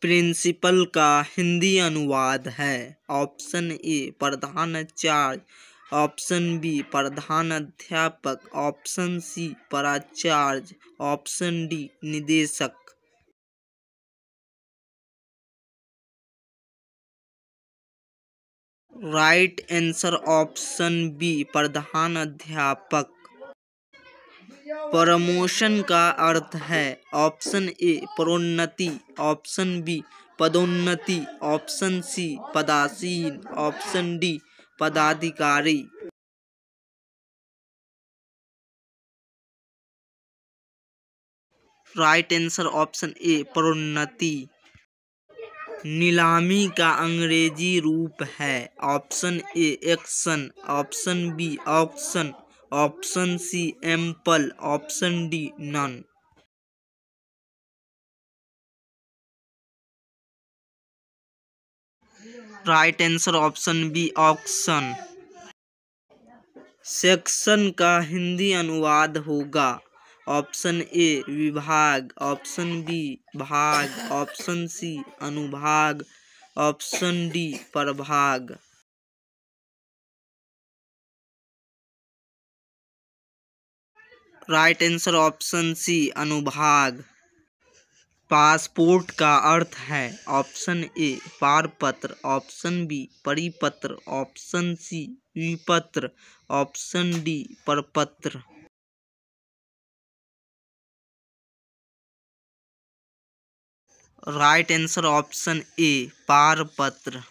principal का हिंदी अनुवाद है ऑप्शन ए प्रधानाचार्य ऑप्शन बी प्रधान अध्यापक ऑप्शन सी प्राचार्य ऑप्शन डी निदेशक राइट आंसर ऑप्शन बी प्रधान अध्यापक प्रमोशन का अर्थ है ऑप्शन ए प्रोन्नति ऑप्शन बी पदोन्नति ऑप्शन सी पदासीन ऑप्शन डी पदाधिकारी राइट आंसर ऑप्शन ए प्रोन्नति नीलामी का अंग्रेजी रूप है option A action option B auction option C ample option D none right answer option B auction section का हिंदी अनुवाद होगा ऑप्शन ए विभाग ऑप्शन बी भाग ऑप्शन सी अनुभाग ऑप्शन डी प्रभाग राइट आंसर ऑप्शन सी अनुभाग पासपोर्ट का अर्थ है ऑप्शन ए पारपत्र ऑप्शन बी परिपत्र ऑप्शन सी विपत्र ऑप्शन डी परपत्र राइट आंसर ऑप्शन ए पारपत्र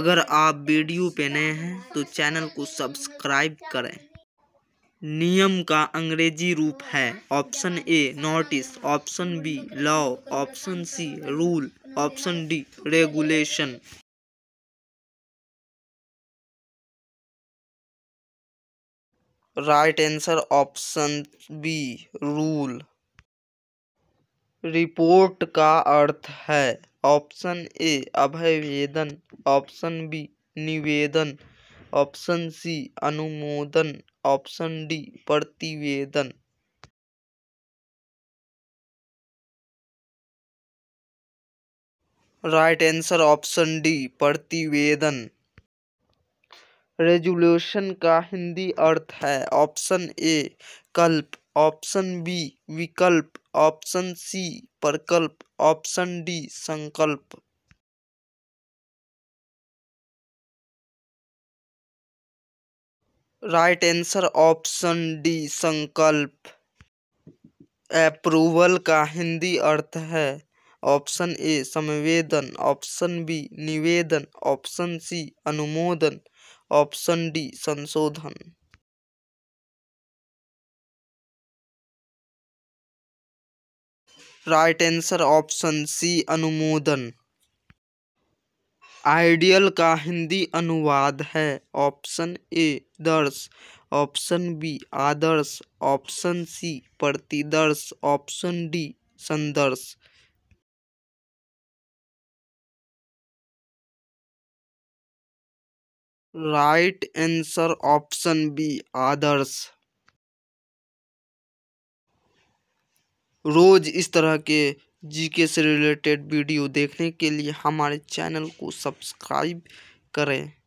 अगर आप वीडियो पे नए हैं तो चैनल को सब्सक्राइब करें नियम का अंग्रेजी रूप है option A notice option B law option C rule option D regulation right answer option B rule report का अर्थ है ऑप्शन ए अभिवेदन ऑप्शन बी निवेदन ऑप्शन सी अनुमोदन ऑप्शन डी प्रतिवेदन राइट आंसर ऑप्शन डी प्रतिवेदन रेजुल्यूशन का हिंदी अर्थ है ऑप्शन ए कल्प ऑप्शन बी विकल्प ऑप्शन सी प्रकल्प ऑप्शन डी संकल्प राइट आंसर ऑप्शन डी संकल्प अप्रूवल का हिंदी अर्थ है ऑप्शन ए संवेदन ऑप्शन बी निवेदन ऑप्शन सी अनुमोदन ऑप्शन डी संशोधन राइट आंसर ऑप्शन सी अनुमोदन आइडियल का हिंदी अनुवाद है ऑप्शन ए दर्श ऑप्शन बी आदर्श ऑप्शन सी प्रतिदर्श ऑप्शन डी संदर्श राइट आंसर ऑप्शन बी आदर्श रोज इस तरह के जीके से रिलेटेड वीडियो देखने के लिए हमारे चैनल को सब्सक्राइब करें